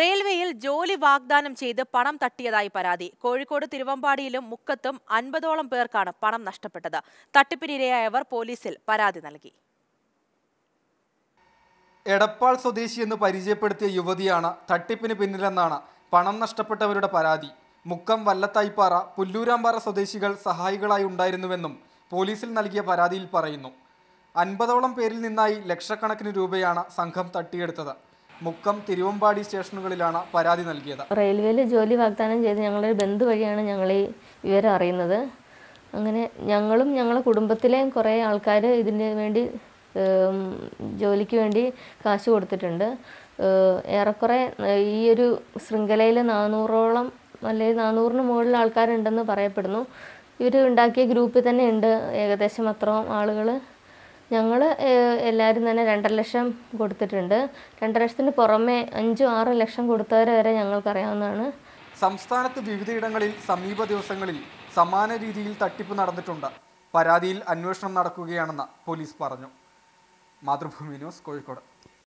റെയിൽവേയിൽ ജോലി വാഗ്ദാനം ചെയ്ത് പണം തട്ടിയതായി പരാതി കോഴിക്കോട് തിരുവമ്പാടിയിലും മുക്കത്തും അൻപതോളം പേർക്കാണ് പണം നഷ്ടപ്പെട്ടത് തട്ടിപ്പിനിരയായവർ പോലീസിൽ പരാതി നൽകി എടപ്പാൾ സ്വദേശി എന്ന് പരിചയപ്പെടുത്തിയ യുവതിയാണ് തട്ടിപ്പിന് പിന്നിലെന്നാണ് പണം നഷ്ടപ്പെട്ടവരുടെ പരാതി മുക്കം വല്ലത്തായിപ്പാറ പുല്ലൂരാമ്പാറ സ്വദേശികൾ സഹായികളായി ഉണ്ടായിരുന്നുവെന്നും പോലീസിൽ നൽകിയ പരാതിയിൽ പറയുന്നു അൻപതോളം പേരിൽ നിന്നായി ലക്ഷക്കണക്കിന് രൂപയാണ് സംഘം തട്ടിയെടുത്തത് മുക്കം തിരുവമ്പാടി സ്റ്റേഷനുകളിലാണ് പരാതി നൽകിയത് റെയിൽവേയിൽ ജോലി വാഗ്ദാനം ചെയ്ത് ഞങ്ങളൊരു ബന്ധു വഴിയാണ് ഞങ്ങൾ ഈ വിവരം അറിയുന്നത് അങ്ങനെ ഞങ്ങളും ഞങ്ങളുടെ കുടുംബത്തിലെയും കുറേ ആൾക്കാർ ഇതിന് വേണ്ടി ജോലിക്ക് വേണ്ടി കാശ് കൊടുത്തിട്ടുണ്ട് ഏറെക്കുറെ ഈ ഒരു ശൃംഖലയിൽ നാനൂറോളം അല്ലെങ്കിൽ നാനൂറിന് മുകളിൽ ആൾക്കാരുണ്ടെന്ന് പറയപ്പെടുന്നു ഇവർ ഉണ്ടാക്കിയ ഗ്രൂപ്പിൽ തന്നെ ഉണ്ട് ഏകദേശം അത്രയും ആളുകൾ ഞങ്ങൾ എല്ലാവരും തന്നെ രണ്ടര ലക്ഷം കൊടുത്തിട്ടുണ്ട് രണ്ടര ലക്ഷത്തിന് പുറമെ അഞ്ചും ആറ് ലക്ഷം കൊടുത്തവർ വരെ ഞങ്ങൾക്കറിയാവുന്നതാണ് സംസ്ഥാനത്ത് വിവിധയിടങ്ങളിൽ സമീപ ദിവസങ്ങളിൽ സമാന രീതിയിൽ തട്ടിപ്പ് നടന്നിട്ടുണ്ട് പരാതിയിൽ അന്വേഷണം നടക്കുകയാണെന്ന് പോലീസ് പറഞ്ഞു മാതൃഭൂമി ന്യൂസ് കോഴിക്കോട്